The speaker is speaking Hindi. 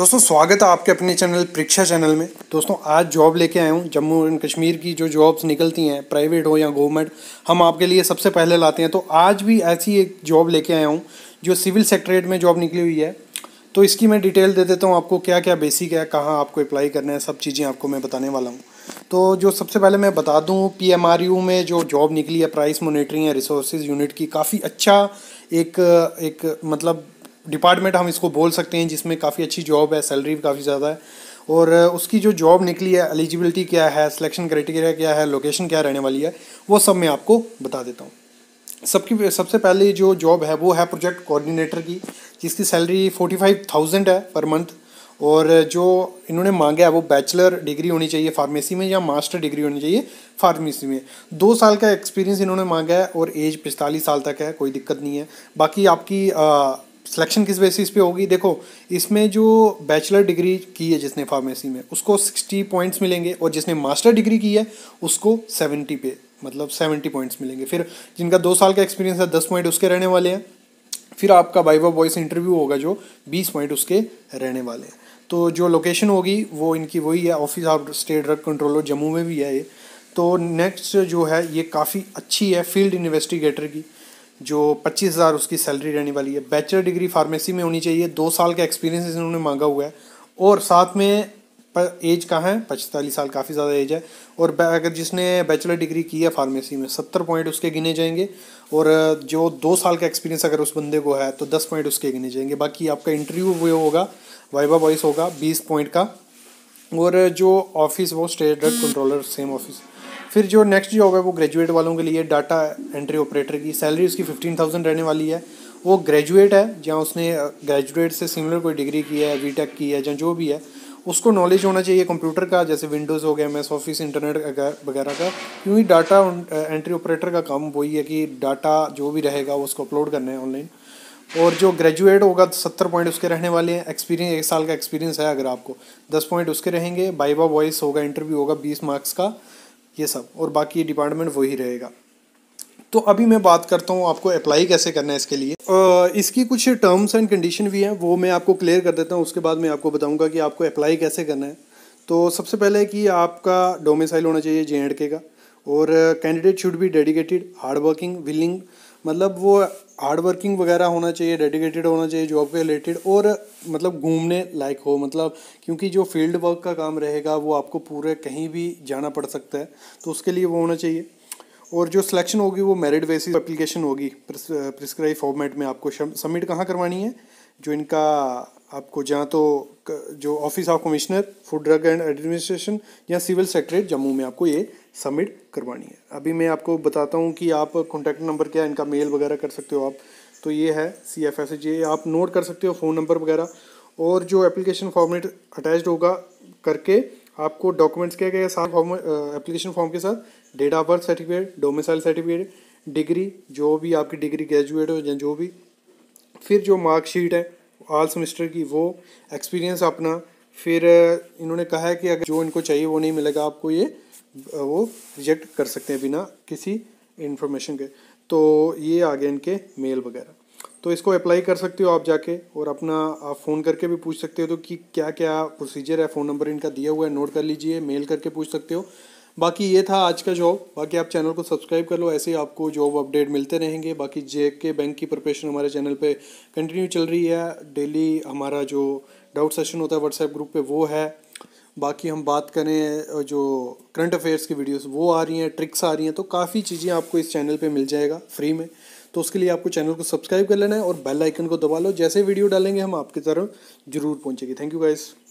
दोस्तों स्वागत है आपके अपने चैनल परीक्षा चैनल में दोस्तों आज जॉब लेके आया हूँ जम्मू एंड कश्मीर की जो जॉब्स निकलती हैं प्राइवेट हो या गवर्नमेंट हम आपके लिए सबसे पहले लाते हैं तो आज भी ऐसी एक जॉब लेके आया हूँ जो सिविल सेक्ट्रेट में जॉब निकली हुई है तो इसकी मैं डिटेल दे देता हूँ आपको क्या क्या बेसिक है कहाँ आपको अप्लाई करना है सब चीज़ें आपको मैं बताने वाला हूँ तो जो सबसे पहले मैं बता दूँ पी में जो जॉब निकली है प्राइस मोनिटरिंग या रिसोर्स यूनिट की काफ़ी अच्छा एक एक मतलब डिपार्टमेंट हम इसको बोल सकते हैं जिसमें काफ़ी अच्छी जॉब है सैलरी भी काफ़ी ज़्यादा है और उसकी जो जॉब निकली है एलिजिबिलिटी क्या है सिलेक्शन क्राइटेरिया क्या है लोकेशन क्या रहने वाली है वो सब मैं आपको बता देता हूँ सबकी सबसे पहले जो जॉब है वो है प्रोजेक्ट कोऑर्डिनेटर की जिसकी सैलरी फोर्टी फाइव थाउजेंड है पर मंथ और जो इन्होंने मांगा है वो बैचलर डिग्री होनी चाहिए फार्मेसी में या मास्टर डिग्री होनी चाहिए फार्मेसी में दो साल का एक्सपीरियंस इन्होंने मांगा है और एज पिस्तालीस साल तक है कोई दिक्कत नहीं है बाकी आपकी आ, सिलेक्शन किस बेसिस पे होगी देखो इसमें जो बैचलर डिग्री की है जिसने फार्मेसी में उसको सिक्सटी पॉइंट्स मिलेंगे और जिसने मास्टर डिग्री की है उसको सेवेंटी पे मतलब सेवेंटी पॉइंट्स मिलेंगे फिर जिनका दो साल का एक्सपीरियंस है दस पॉइंट उसके रहने वाले हैं फिर आपका बाइवा बॉयस इंटरव्यू होगा जो बीस पॉइंट उसके रहने वाले हैं तो जो लोकेशन होगी वो इनकी वही है office of state drug controller Jammu में भी है ये तो नेक्स्ट जो है ये काफ़ी अच्छी है फील्ड इन्वेस्टिगेटर की जो पच्चीस हज़ार उसकी सैलरी रहने वाली है बैचलर डिग्री फार्मेसी में होनी चाहिए दो साल का एक्सपीरियंस इन्होंने मांगा हुआ है और साथ में एज कहाँ है पचतालीस साल काफ़ी ज़्यादा एज है और अगर जिसने बैचलर डिग्री की है फार्मेसी में सत्तर पॉइंट उसके गिने जाएंगे और जो दो साल का एक्सपीरियंस अगर उस बंदे को है तो दस पॉइंट उसके गिने जाएंगे बाकी आपका इंटरव्यू वो होगा वाइबा वॉइस होगा बीस पॉइंट का और जो ऑफिस वो state drug controller same office फिर जो नेक्स्ट जॉब है वो ग्रेजुएट वालों के लिए डाटा एंट्री ऑपरेटर की सैलरी उसकी फिफ्टीन थाउजेंड रहने वाली है वो ग्रेजुएट है जहाँ उसने ग्रेजुएट से सिमिलर कोई डिग्री की है वी टेक की है या जो भी है उसको नॉलेज होना चाहिए कंप्यूटर का जैसे विंडोज़ हो गया एम एस ऑफिस इंटरनेट वगैरह का क्योंकि डाटा एंट्री ऑपरेटर का काम वही है कि डाटा जो भी रहेगा वो उसको अपलोड करना है ऑनलाइन और जो ग्रेजुएट होगा सत्तर पॉइंट उसके रहने वाले हैं एक्सपीरियंस एक साल का एक्सपीरियंस है अगर आपको दस पॉइंट उसके रहेंगे बाइबा वॉइस होगा इंटरव्यू होगा बीस मार्क्स का ये सब और बाकी डिपार्टमेंट वही रहेगा तो अभी मैं बात करता हूँ आपको अप्लाई कैसे करना है इसके लिए इसकी कुछ टर्म्स एंड कंडीशन भी हैं वो मैं आपको क्लियर कर देता हूँ उसके बाद मैं आपको बताऊँगा कि आपको अप्लाई कैसे करना है तो सबसे पहले कि आपका डोमिसाइल होना चाहिए जे एंड के का और candidate should be dedicated hard working willing मतलब वो हार्ड वर्किंग वगैरह होना चाहिए डेडिकेटेड होना चाहिए जॉब के रिलेटेड और मतलब घूमने लायक हो मतलब क्योंकि जो फील्ड वर्क का काम रहेगा वो आपको पूरे कहीं भी जाना पड़ सकता है तो उसके लिए वो होना चाहिए और जो सिलेक्शन होगी वो मेरिट बेसिस एप्लीकेशन होगी प्रिस्क्राइब फॉर्मेट में आपको सबमिट कहाँ करवानी है जो इनका आपको जहाँ तो जो office of commissioner food drug and administration या सिविल सेक्रेटरेट जम्मू में आपको ये सबमिट करवानी है अभी मैं आपको बताता हूँ कि आप कॉन्टैक्ट नंबर क्या इनका मेल वगैरह कर सकते हो आप तो ये है सी एफ एस ये आप नोट कर सकते हो फ़ोन नंबर वगैरह और जो एप्लीकेशन फॉर्मेट अटैच होगा करके आपको डॉक्यूमेंट्स क्या क्या साथ फॉर्म एप्लीकेशन फॉर्म के साथ date of birth certificate domicile certificate degree जो भी आपकी डिग्री ग्रेजुएट हो या जो भी फिर जो मार्कशीट है ऑल सेमेस्टर की वो एक्सपीरियंस अपना फिर इन्होंने कहा है कि अगर जो इनको चाहिए वो नहीं मिलेगा आपको ये वो रिजेक्ट कर सकते हैं बिना किसी इन्फॉर्मेशन के तो ये आ गए इनके मेल वगैरह तो इसको अप्लाई कर सकते हो आप जाके और अपना आप फ़ोन करके भी पूछ सकते हो तो कि क्या क्या प्रोसीजर है फ़ोन नंबर इनका दिया हुआ है नोट कर लीजिए मेल करके पूछ सकते हो बाकी ये था आज का जॉब बाकी आप चैनल को सब्सक्राइब कर लो ऐसे ही आपको जॉब अपडेट मिलते रहेंगे बाकी जे के बैंक की प्रिपरेशन हमारे चैनल पे कंटिन्यू चल रही है डेली हमारा जो डाउट सेशन होता है व्हाट्सएप ग्रुप पे वो है बाकी हम बात करें जो करंट अफेयर्स की वीडियोस वो आ रही हैं ट्रिक्स आ रही हैं तो काफ़ी चीज़ें आपको इस चैनल पर मिल जाएगा फ्री में तो उसके लिए आपको चैनल को सब्सक्राइब कर लेना है और बेल आइकन को दबा लो जैसे वीडियो डालेंगे हम आपकी तरफ ज़रूर पहुँचेगी थैंक यू गाइज़